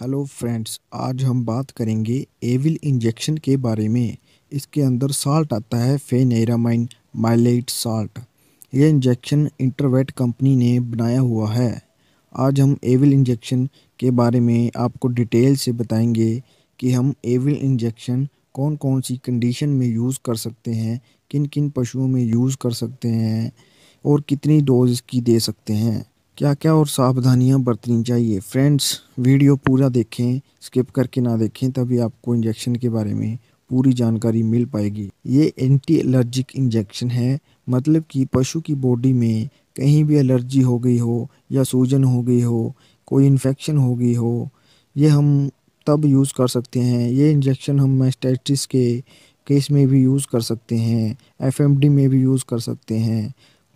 hello friends आज हम बात करेंगे एविल इंजेक्शन के बारे में इसके अंदर साल्ट आता है फेनेरामाइन माइलेट साल्ट यह इंजेक्शन इंटरवेट कंपनी ने बनाया हुआ है आज हम एविल इंजेक्शन के बारे में आपको डिटेल से बताएंगे कि हम एविल इंजेक्शन कौन कौन सी कंडीशन में यूज़ कर सकते हैं किन किन पशुओं में यूज़ कर सकते हैं और कितनी डोज इसकी दे सकते हैं क्या क्या और सावधानियां बरतनी चाहिए फ्रेंड्स वीडियो पूरा देखें स्किप करके ना देखें तभी आपको इंजेक्शन के बारे में पूरी जानकारी मिल पाएगी ये एंटी एलर्जिक इंजेक्शन है मतलब कि पशु की बॉडी में कहीं भी एलर्जी हो गई हो या सूजन हो गई हो कोई इन्फेक्शन हो गई हो ये हम तब यूज़ कर सकते हैं ये इंजेक्शन हम मैस्टाइटिस के केस में भी यूज़ कर सकते हैं एफएमडी में भी यूज़ कर सकते हैं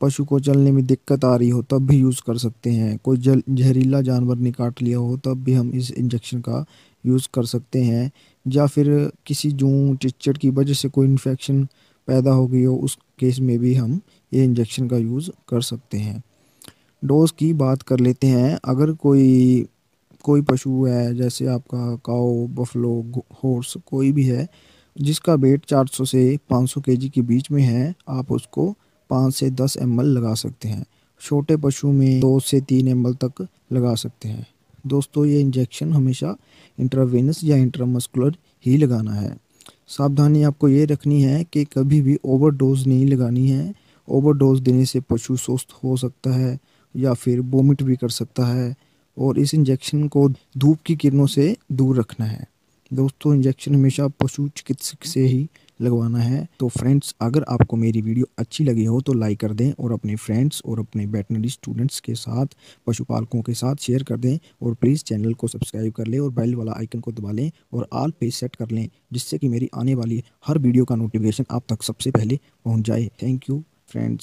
पशु को चलने में दिक्कत आ रही हो तब भी यूज़ कर सकते हैं कोई जल जहरीला जानवर ने काट लिया हो तब भी हम इस इंजेक्शन का यूज़ कर सकते हैं या फिर किसी जूं चिचड़ की वजह से कोई इन्फेक्शन पैदा हो गई हो उस केस में भी हम ये इंजेक्शन का यूज़ कर सकते हैं डोज़ की बात कर लेते हैं अगर कोई कोई पशु है जैसे आपका काओ बफलो हॉर्स कोई भी है जिसका वेट 400 से 500 केजी के बीच में है आप उसको पाँच से दस एम लगा सकते हैं छोटे पशु में दो से तीन एम तक लगा सकते हैं दोस्तों ये इंजेक्शन हमेशा इंट्रावेनस या इंट्रामस्कुलर ही लगाना है सावधानी आपको ये रखनी है कि कभी भी ओवरडोज नहीं लगानी है ओवरडोज देने से पशु सुस्त हो सकता है या फिर वोमिट भी कर सकता है और इस इंजेक्शन को धूप की किरणों से दूर रखना है दोस्तों इंजेक्शन हमेशा पशु चिकित्सक से ही लगवाना है तो फ्रेंड्स अगर आपको मेरी वीडियो अच्छी लगी हो तो लाइक कर दें और अपने फ्रेंड्स और अपने वेटनरी स्टूडेंट्स के साथ पशुपालकों के साथ शेयर कर दें और प्लीज़ चैनल को सब्सक्राइब कर लें और बेल वाला आइकन को दबा लें और आल पेज सेट कर लें जिससे कि मेरी आने वाली हर वीडियो का नोटिफिकेशन आप तक सबसे पहले पहुँच जाए थैंक यू फ्रेंड्स